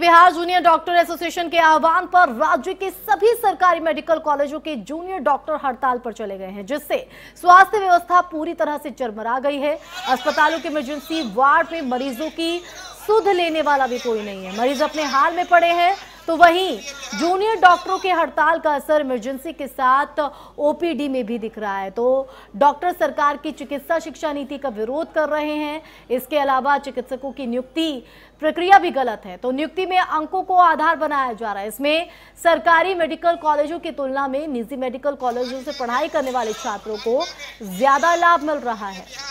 Bihar junior doctor association के आह्वान पर राज्य के सभी सरकारी मेडिकल कॉलेजों के जूनियर डॉक्टर हड़ताल पर चले गए हैं जिससे स्वास्थ्य व्यवस्था पूरी तरह से चरमरा गई है अस्पतालों के इमरजेंसी वार्ड में मरीजों की सुध लेने वाला भी कोई नहीं है मरीज अपने हाल में पड़े हैं तो वहीं जूनियर डॉक्टरों के हड़ताल का असर इमरजेंसी के साथ ओपीडी में भी दिख रहा है तो डॉक्टर सरकार की चिकित्सा शिक्षा नीति का विरोध कर रहे हैं इसके अलावा चिकित्सकों की नियुक्ति प्रक्रिया भी गलत है तो नियुक्ति में अंकों को आधार बनाया जा रहा है इसमें सरकारी मेडिकल कॉलेजों की तुलना में निजी मेडिकल कॉलेजों से पढ़ाई करने वाले छात्रों को ज्यादा लाभ मिल रहा है